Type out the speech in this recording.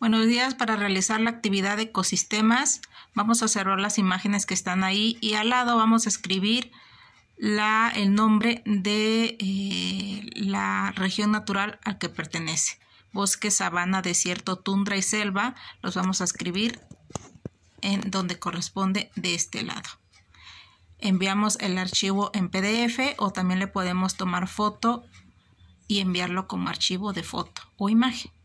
Buenos días. Para realizar la actividad de ecosistemas, vamos a cerrar las imágenes que están ahí y al lado vamos a escribir la, el nombre de eh, la región natural al que pertenece. Bosque, sabana, desierto, tundra y selva. Los vamos a escribir en donde corresponde de este lado. Enviamos el archivo en PDF o también le podemos tomar foto y enviarlo como archivo de foto o imagen.